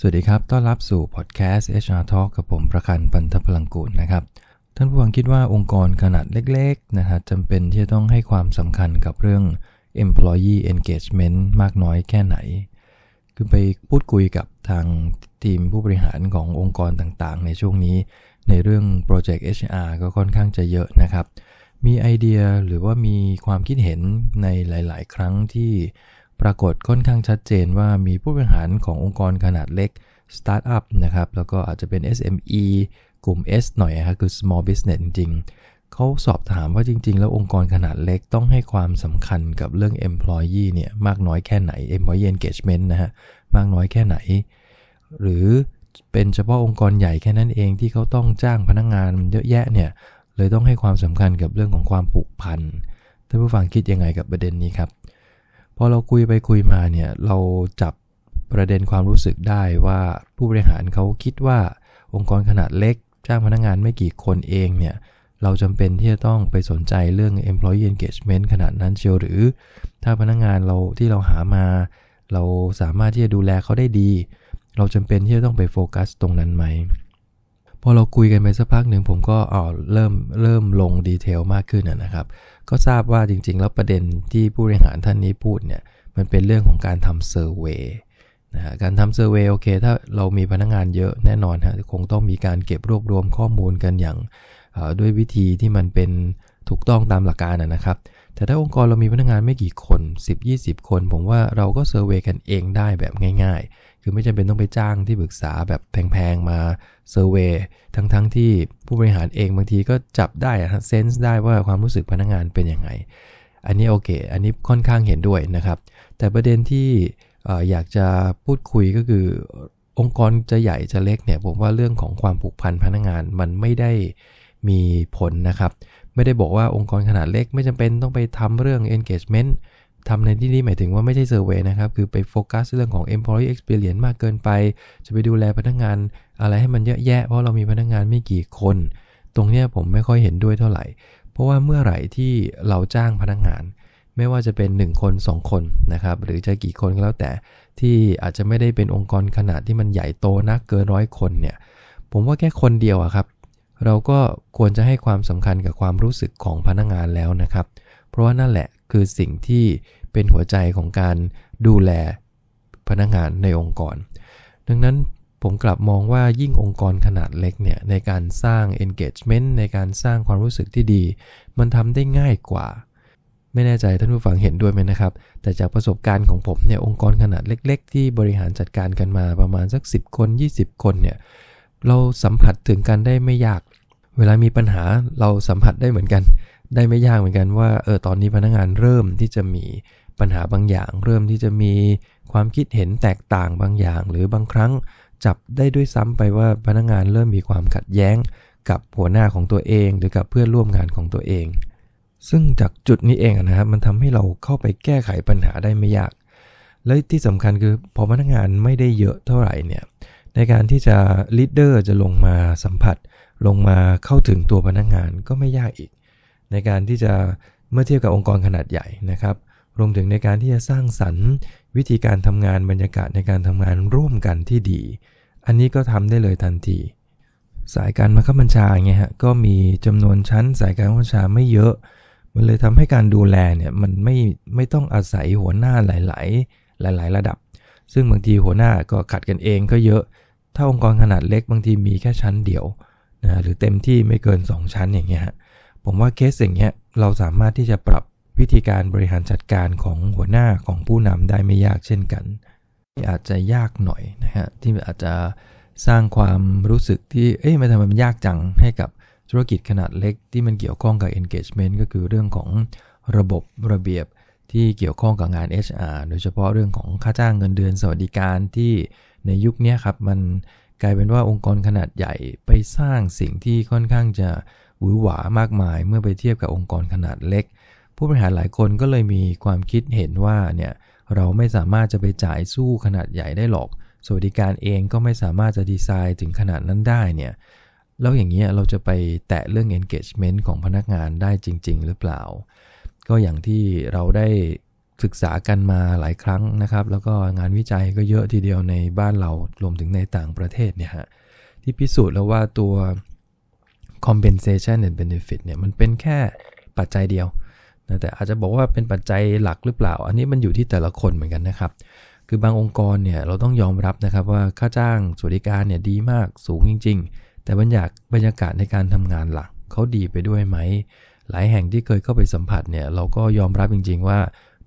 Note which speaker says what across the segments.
Speaker 1: สวัสดีครับ ต้อนรับสู่พอดแคสต์ HR Talk กับผมประคันปันทพลังกูลนะครับ ท่านผู้ฟังคิดว่าองค์กรขนาดเล็กๆนะฮะจำเป็นที่จะต้องให้ความสำคัญกับเรื่อง employee engagement มากน้อยแค่ไหน คือไปพูดคุยกับทางทีมผู้บริหารขององค์กรต่างๆ ในช่วงนี้ ในเรื่องโปรเจกต์ HR ก็ค่อนข้างจะเยอะนะครับ มีไอเดียหรือว่ามีความคิดเห็นในหลาย ๆ ครั้งที่ปรากฏค่อนข้างชัดเจนว่ามีผู้บริหารขององค์กรขนาดเล็ก สตาร์ทอัพนะครับ แล้วก็อาจจะเป็น SME กลุ่ม S หน่อยครับคือ small business จริงๆเขาสอบถามว่าจริง ๆ แล้วองค์กรขนาดเล็กต้องให้ความสำคัญกับเรื่อง employee เนี่ยมากน้อยแค่ไหน employee engagement นะฮะมากน้อยแค่ไหน หรือเป็นเฉพาะองค์กรใหญ่แค่นั้นเองที่เขาต้องจ้างพนักงงานเยอะแยะเนี่ยเลยต้องให้ความสำคัญกับเรื่องของความผูกพันท่านผู้ฟังคิดยังไงกับประเด็นนี้ครับพอเราคุยไปคุยมาเนี่ยเราจับประเด็นความรู้สึกได้ว่าผู้บริหารเขาคิดว่าองค์กรขนาดเล็ก จ้างพนักงงานไม่กี่คนเองเนี่ยเราจำเป็นที่จะต้องไปสนใจเรื่อง employee engagement ขนาดนั้นเชียวหรือถ้าพนักงงานเราที่เราหามา เราสามารถที่จะดูแลเขาได้ดี เราจำเป็นที่จะต้องไปโฟกัสตรงนั้นไหมพอเราคุยกันไปสักพักหนึ่งผมก็เออเริ่มเริ่มลงดีเทลมากขึ้นนะครับ ก็ทราบว่าจริงๆ แล้วประเด็นที่ผู้บริหารท่านนี้พูดเนี่ยมันเป็นเรื่องของการทำเซอร์เวยนะการทำเซอร์เวยโอเคถ้าเรามีพนักงงานเยอะแน่นอนฮะคงต้องมีการเก็บรวบรวมข้อมูลกันอย่างด้วยวิธีที่มันเป็นถูกต้องตามหลักการนะครับ แต่ถ้าองค์กรเรามีพนักงานไม่กี่คน 10-20 คน ผมว่าเราก็เซอร์เวยกันเองได้แบบง่ายคือไม่จำเป็นต้องไปจ้างที่ปรึกษาแบบแพงๆ มาเซอร์เวยทั้งๆทที่ผู้บริหารเอง บางทีก็จับได้เซนส์ได้ว่าความรู้สึกพนักงงานเป็นยังไงอันนี้โอเค อันนี้ค่อนข้างเห็นด้วยนะครับ แต่ประเด็นที่อยากจะพูดคุยก็คือองค์กรจะใหญ่จะเล็กเนี่ยผมว่าเรื่องของความผูกพันพนักงานมันไม่ได้มีผลนะครับ ไม่ได้บอกว่าองค์กรขนาดเล็ก ไม่จำเป็นต้องไปทำเรื่อง engagement ทำในที่นี้หมายถึงว่าไม่ใช่เซอร์เวยนะครับ คือไปโฟกัสเรื่องของ employee experience มากเกินไป จะไปดูแลพนักงาน อะไรให้มันเยอะแยะ เพราะเรามีพนักงานไม่กี่คน ตรงนี้ผมไม่ค่อยเห็นด้วยเท่าไหร่ เพราะว่าเมื่อไหร่ที่เราจ้างพนักงาน ไม่ว่าจะเป็น 1 คน 2 คนนะครับ หรือจะกี่คนก็แล้วแต่ที่อาจจะไม่ได้เป็นองค์กรขนาดที่มันใหญ่โตนักเกินร้อยคนเนี่ยผมว่าแค่คนเดียวอะครับ เราก็ควรจะให้ความสำคัญกับความรู้สึกของพนักงานแล้วนะครับ เพราะว่านั่นแหละคือสิ่งที่เป็นหัวใจของการดูแลพนักงานในองค์กร ดังนั้นผมกลับมองว่ายิ่งองค์กรขนาดเล็กเนี่ยในการสร้าง engagement ในการสร้างความรู้สึกที่ดี มันทำได้ง่ายกว่า ไม่แน่ใจท่านผู้ฟังเห็นด้วยไหมนะครับ แต่จากประสบการณ์ของผมเนี่ยองค์กรขนาดเล็กๆที่บริหารจัดการกันมาประมาณสัก 10 คน 20 คนเนี่ยเราสัมผัสถึงกันได้ไม่ยากเวลามีปัญหาเราสัมผัสได้เหมือนกัน ได้ไม่ยากเหมือนกันว่าเออตอนนี้พนักงานเริ่มที่จะมีปัญหาบางอย่าง เริ่มที่จะมีความคิดเห็นแตกต่างบางอย่าง หรือบางครั้งจับได้ด้วยซ้ำไปว่าพนักงานเริ่มมีความขัดแย้งกับหัวหน้าของตัวเองหรือกับเพื่อนร่วมงานของตัวเอง ซึ่งจากจุดนี้เองนะครับมันทำให้เราเข้าไปแก้ไขปัญหาได้ไม่ยาก และที่สำคัญคือพอพนักงานไม่ได้เยอะเท่าไหร่เนี่ยในการที่จะลีดเดอร์จะลงมาสัมผัสลงมาเข้าถึงตัวพนักงงานก็ไม่ยากอีก ในการที่จะเมื่อเทียบกับองค์กรขนาดใหญ่นะครับ รวมถึงในการที่จะสร้างสรรค์วิธีการทำงานบรรยากาศในการทำงานร่วมกันที่ดี อันนี้ก็ทำได้เลยทันที สายการบังคับบัญชาเงี้ยฮะก็มีจำนวนชั้น สายการบัญชาไม่เยอะ มันเลยทำให้การดูแลเนี่ยมันไม่ไม่ต้องอาศัยหัวหน้าหลาย ๆหลายๆ ระดับ ซึ่งบางทีหัวหน้าก็ขัดกันเอง ก็เยอะ ถ้าองค์กรขนาดเล็กบางทีมีแค่ชั้นเดียวนะหรือเต็มที่ไม่เกิน 2 ชั้นอย่างเงี้ยผมว่าเคสอย่างเงี้ยเราสามารถที่จะปรับ วิธีการบริหารจัดการของหัวหน้าของผู้นำได้ไม่ยากเช่นกันอาจจะยากหน่อยนะฮะ ที่อาจจะสร้างความรู้สึกที่ เอ๊ะมันทำไมมันยากจังให้กับธุรกิจขนาดเล็ก ที่มันเกี่ยวข้องกับ engagement ก็คือเรื่องของระบบระเบียบที่เกี่ยวข้องกับงาน HR โดยเฉพาะเรื่องของค่าจ้างเงินเดือนสวัสดิการที่ในยุคนี้ครับมันกลายเป็นว่าองค์กรขนาดใหญ่ไปสร้างสิ่งที่ค่อนข้างจะหวือหวามากมายเมื่อไปเทียบกับองค์กรขนาดเล็ก ผู้บริหารหลายคนก็เลยมีความคิดเห็นว่าเนี่ยเราไม่สามารถจะไปจ่ายสู้ขนาดใหญ่ได้หรอก สวัสดิการเองก็ไม่สามารถจะดีไซน์ถึงขนาดนั้นได้เนี่ยแล้วอย่างนี้เราจะไปแตะเรื่อง engagement ของพนักงานได้จริงๆ หรือเปล่า ก็อย่างที่เราได้ศึกษากันมาหลายครั้งนะครับ แล้วก็งานวิจัยก็เยอะทีเดียวในบ้านเรารวมถึงในต่างประเทศเนี่ยฮะที่พิสูจน์แล้วว่าตัว compensation and benefit เนี่ยมันเป็นแค่ปัจจัยเดียวนะแต่อาจจะบอกว่าเป็นปัจจัยหลักหรือเปล่า อันนี้มันอยู่ที่แต่ละคนเหมือนกันนะครับ คือบางองค์กรเนี่ยเราต้องยอมรับนะครับ ว่าค่าจ้างสวัสดิการเนี่ยดีมากสูงจริง ๆ แต่บรรยากบรรยากาศในการทำงานหลักเขาดีไปด้วยไหมหลายแห่งที่เคยเข้าไปสัมผัสเนี่ยเราก็ยอมรับจริง ๆว่า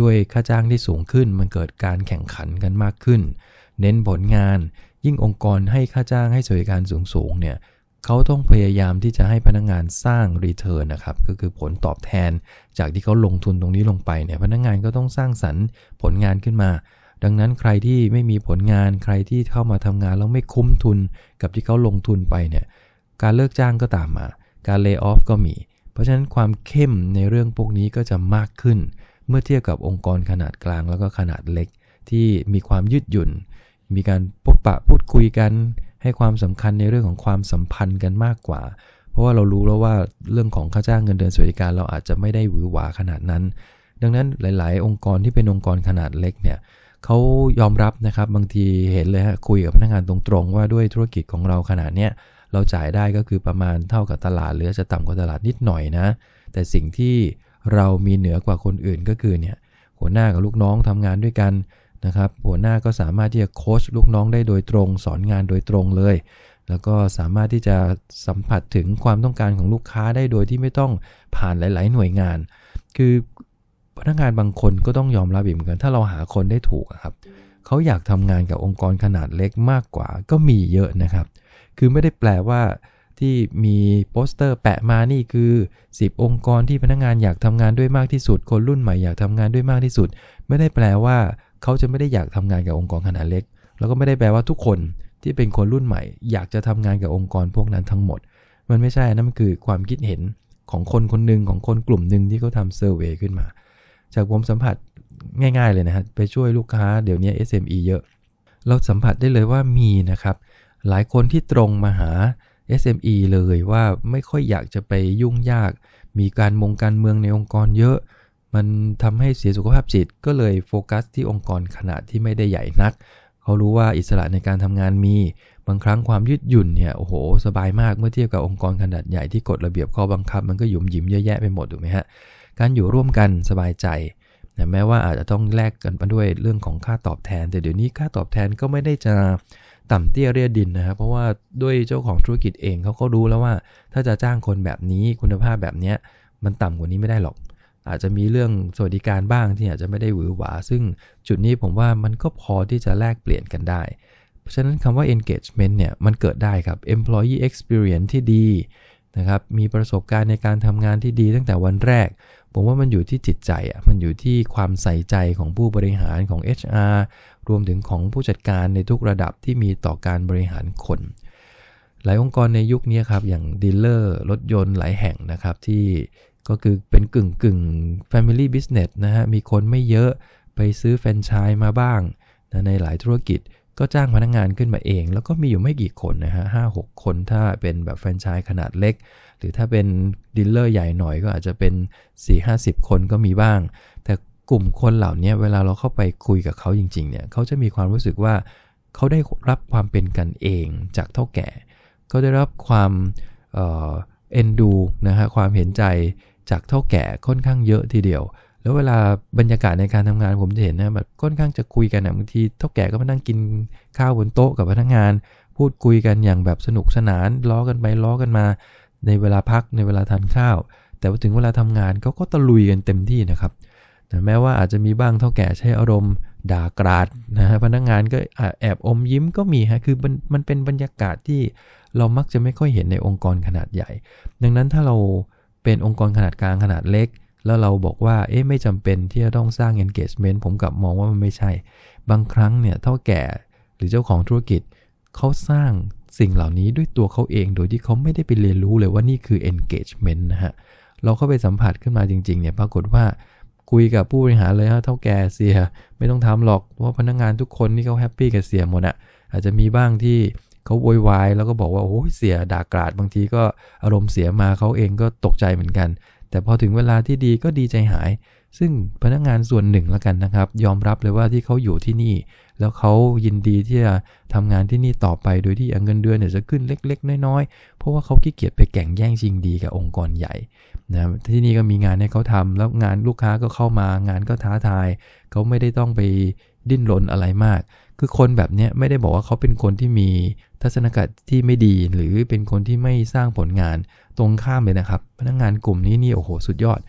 Speaker 1: ด้วยค่าจ้างที่สูงขึ้น มันเกิดการแข่งขันกันมากขึ้น เน้นผลงาน ยิ่งองค์กรให้ค่าจ้างให้สวัสดิการสูงๆ เนี่ย เขาต้องพยายามที่จะให้พนักงงานสร้างรีเทิร์นนะครับ ก็คือผลตอบแทน จากที่เขาลงทุนตรงนี้ลงไป เนี่ย พนักงงานก็ต้องสร้างสรรค์ผลงานขึ้นมา ดังนั้นใครที่ไม่มีผลงาน ใครที่เข้ามาทำงานแล้วไม่คุ้มทุนกับที่เขาลงทุนไป เนี่ย การเลิกจ้างก็ตามมา การเลิกออฟก็มี เพราะฉะนั้นความเข้มในเรื่องพวกนี้ก็จะมากขึ้นเมื่อเทียบกับองค์กรขนาดกลางแล้วก็ขนาดเล็ก ที่มีความยืดหยุ่น มีการพบปะพูดคุยกันให้ความสำคัญในเรื่องของความสัมพันธ์กันมากกว่า เพราะว่าเรารู้แล้วว่าเรื่องของค่าจ้างเงินเดือนสวัสดิการเราอาจจะไม่ได้หวือหวาขนาดนั้น ดังนั้นหลาย ๆ องค์กรที่เป็นองค์กรขนาดเล็กเนี่ยเขายอมรับนะครับบางทีเห็นเลยฮะคุยกับพนักงานตรง ๆ ว่าด้วยธุรกิจของเราขนาดเนี้ยเราจ่ายได้ก็คือประมาณเท่ากับตลาดหรือ จะต่ำกว่าตลาดนิดหน่อยนะ แต่สิ่งที่เรามีเหนือกว่าคนอื่นก็คือเนี่ย หัวหน้ากับลูกน้องทำงานด้วยกันนะครับ หัวหน้าก็สามารถที่จะโค้ชลูกน้องได้โดยตรง สอนงานโดยตรงเลย แล้วก็สามารถที่จะสัมผัสถึงความต้องการของลูกค้าได้โดยที่ไม่ต้องผ่านหลาย ๆ หน่วยงาน คือพนักงานบางคนก็ต้องยอมรับอีกเหมือนกันถ้าเราหาคนได้ถูกครับเขาอยากทำงานกับองค์กรขนาดเล็กมากกว่า ก็มีเยอะนะครับ คือไม่ได้แปลว่าที่มีโปสเตอร์แปะมานี่คือ 10 องค์กรที่พนักงงานอยากทำงานด้วยมากที่สุด คนรุ่นใหม่อยากทำงานด้วยมากที่สุด ไม่ได้แปลว่าเขาจะไม่ได้อยากทำงานกับองค์กรขนาดเล็ก แล้วก็ไม่ได้แปลว่าทุกคนที่เป็นคนรุ่นใหม่ อยากจะทำงานกับองค์กรพวกนั้นทั้งหมด มันไม่ใช่นะ มันคือความคิดเห็นของคนคนหนึ่งของคนกลุ่มหนึ่งที่เขาทำเซอร์เวยขึ้นมา จากผมสัมผัสง่าย ๆเลยนะฮะไปช่วยลูกค้า เดี๋ยวนี้ SME เยอะ เราสัมผัสได้เลยว่ามีนะครับ หลายคนที่ตรงมาหา SME เลยว่าไม่ค่อยอยากจะไปยุ่งยาก มีการมงการเมืองในองค์กรเยอะ มันทำให้เสียสุขภาพจิตก็เลยโฟกัสที่องค์กรขนาดที่ไม่ได้ใหญ่นัก เขารู้ว่าอิสระในการทำงานมีบางครั้งความยืดหยุ่นเนี่ยโอ้โหสบายมากเมื่อเทียบกับองค์กรขนาดใหญ่ที่กฎระเบียบข้อบังคับมันก็หยุมหยิมเยอะแยะไปหมดถูกไหมฮะการอยู่ร่วมกันสบายใจต่แม้ว่าอาจจะต้องแลกกันมาด้วยเรื่องของค่าตอบแทน แต่เดี๋ยวนี้ค่าตอบแทนก็ไม่ได้จะ่ำเตี้ยเรียดินนะครับเพราะว่าด้วยเจ้าของธุรกิจเองเขาก็รู้แล้วว่า ถ้าจะจ้างคนแบบนี้ คุณภาพแบบเนี้ยมันต่ำกว่านี้ไม่ได้หรอก อาจจะมีเรื่องสวัสดิการบ้าง ที่อาจจะไม่ได้หวือหวา ซึ่งจุดนี้ผมว่ามันก็พอที่จะแลกเปลี่ยนกันได้ เพราะฉะนั้นคำว่า engagement เนี่ยมันเกิดได้ครับ employee experience ที่ดีนะครับ มีประสบการณ์ในการทำงานที่ดีตั้งแต่วันแรก ผมว่ามันอยู่ที่จิตใจอ่ะ มันอยู่ที่ความใส่ใจของผู้บริหารของ HR รวมถึงของผู้จัดการในทุกระดับที่มีต่อการบริหารคน หลายองค์กรในยุคนี้ครับ อย่างดีลเลอร์ รถยนต์หลายแห่งนะครับ ที่ก็คือเป็นกึ่งกึ่ง Family Business นะฮะ มีคนไม่เยอะไปซื้อแฟรนไชส์มาบ้างนะในหลายธุรกิจก็จ้างพนักงงานขึ้นมาเอง แล้วก็มีอยู่ไม่กี่คน นะฮะห้าหกคนถ้าเป็นแบบแฟรนไชส์ขนาดเล็ก หรือถ้าเป็นดีลเลอร์ใหญ่หน่อยก็อาจจะเป็น4ิบคนก็มีบ้าง แต่กลุ่มคนเหล่านี้เวลาเราเข้าไปคุยกับเขาจริงๆเนี่ยเขาจะมีความรู้สึกว่าเขาได้รับความเป็นกันเองจากเท่าแก่เขาได้รับความเอ็นดูนะฮะความเห็นใจจากเท่าแก่ค่อนข้างเยอะทีเดียวแล้วเวลาบรรยากาศในการทำงานผมจะเห็นนะแบบค่อนข้างจะคุยกันนะบางทีท่าแก่ก็มานั่งกินข้าวบนโต๊ะกับพนักงาน พูดคุยกันอย่างแบบสนุกสนานล้อกันไปล้อกันมา ในเวลาพักในเวลาทานข้าว แต่ว่าถึงเวลาทำงานเขาก็ตะลุยกันเต็มที่นะครับแม้ว่าอาจจะมีบ้างเท่าแก่ใช้อารมณ์ด่ากราดนะฮะพนักงานก็แอบอมยิ้มก็มีฮะคือมันมันเป็นบรรยากาศที่ เรามักจะไม่ค่อยเห็นในองค์กรขนาดใหญ่ ดังนั้นถ้าเราเป็นองค์กรขนาดกลางขนาดเล็กแล้วเราบอกว่าเอ๊ะไม่จำเป็นที่จะต้องสร้าง engagement ผมกลับมองว่ามันไม่ใช่ บางครั้งเนี่ยเท่าแก่ หรือเจ้าของธุรกิจเขาสร้างสิ่งเหล่านี้ด้วยตัวเขาเอง โดยที่เขาไม่ได้ไปเรียนรู้เลยว่านี่คือ engagement นะฮะเราเข้าไปสัมผัสขึ้นมาจริงๆ เนี่ยปรากฏว่าคุยกับผู้บริหารเลยฮะเท่าแก่เสีย ไม่ต้องทำหรอกว่าพนักงงานทุกคนนี่เขาแฮปปี้กับเสียหมดอะอาจจะมีบ้างที่เขาโวยวายแล้วก็บอกว่าโอ้ยเสียด่ากราดบางทีก็อารมณ์เสียมาเขาเองก็ตกใจเหมือนกันแต่พอถึงเวลาที่ดีก็ดีใจหาย ซึ่งพนักงานส่วนหนึ่งละกันนะครับ ยอมรับเลยว่าที่เขาอยู่ที่นี่ แล้วเขายินดีที่จะทำงานที่นี่ต่อไปโดยที่เงินเดือนเนี่ยจะขึ้นเล็กๆ น้อยๆเพราะว่าเขาขี้เกียจไปแข่งแย่งชิงดีกับองค์กรใหญ่นะที่นี่ก็มีงานให้เขาทำ แล้วงานลูกค้าก็เข้ามา งานก็ท้าทายเขาไม่ได้ต้องไปดิ้นรนอะไรมากคือคนแบบเนี้ยไม่ได้บอกว่าเขาเป็นคนที่มีทัศนคติที่ไม่ดี หรือเป็นคนที่ไม่สร้างผลงานตรงข้ามเลยนะครับ พนักงงานกลุ่มนี้นี่โอ้โหสุดยอด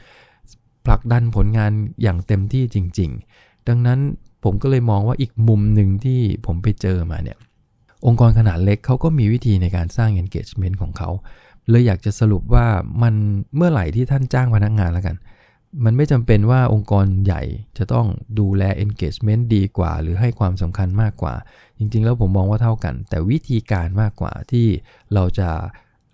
Speaker 1: ผลักดันผลงานอย่างเต็มที่จริงๆ ดังนั้นผมก็เลยมองว่าอีกมุมหนึ่งที่ผมไปเจอมาเนี่ย องค์กรขนาดเล็กเขาก็มีวิธีในการสร้าง engagement ของเขาเลยอยากจะสรุปว่ามันเมื่อไหร่ที่ท่านจ้างพนักงานแล้วกันมันไม่จำเป็นว่าองค์กรใหญ่จะต้องดูแล engagement ดีกว่า หรือให้ความสำคัญมากกว่า จริงๆ แล้วผมมองว่าเท่ากัน แต่วิธีการมากกว่าที่เราจะ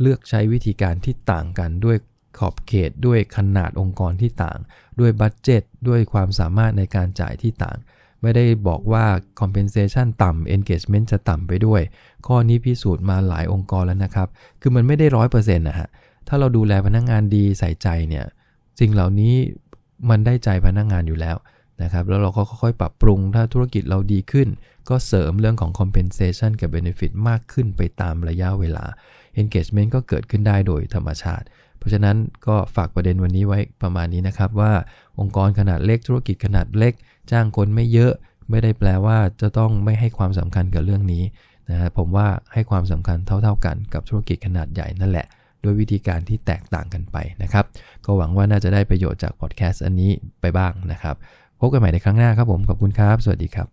Speaker 1: เลือกใช้วิธีการที่ต่างกัน ด้วยขอบเขตด้วยขนาดองค์กรที่ต่าง ด้วยบัตเจตด้วยความสามารถในการจ่ายที่ต่าง ไม่ได้บอกว่า compensation ต่ำ engagement จะต่ำไปด้วย ข้อนี้พิสูจน์มาหลายองค์กรแล้วนะครับ คือมันไม่ได้ร้อยเปอร์เซ็นต์นะฮะถ้าเราดูแลพนักงงานดีใส่ใจเนี่ยสิ่งเหล่านี้มันได้ใจพนักงงานอยู่แล้วนะครับแล้วเราก็ค่อยๆ ปรับปรุงถ้าธุรกิจเราดีขึ้น ก็เสริมเรื่องของ compensation กับ benefit มากขึ้นไปตามระยะเวลา engagement ก็เกิดขึ้นได้โดยธรรมชาติ เพราะฉะนั้นก็ฝากประเด็นวันนี้ไว้ประมาณนี้นะครับว่าองค์กรขนาดเล็ก ธุรกิจขนาดเล็ก จ้างคนไม่เยอะ ไม่ได้แปลว่าจะต้องไม่ให้ความสำคัญกับเรื่องนี้นะผมว่าให้ความสำคัญเท่าๆกันกับธุรกิจขนาดใหญ่นั่นแหละด้วยวิธีการที่แตกต่างกันไปนะครับ ก็หวังว่าน่าจะได้ประโยชน์จากพอดแคสต์อันนี้ไปบ้างนะครับ พบกันใหม่ในครั้งหน้าครับผม ขอบคุณครับ สวัสดีครับ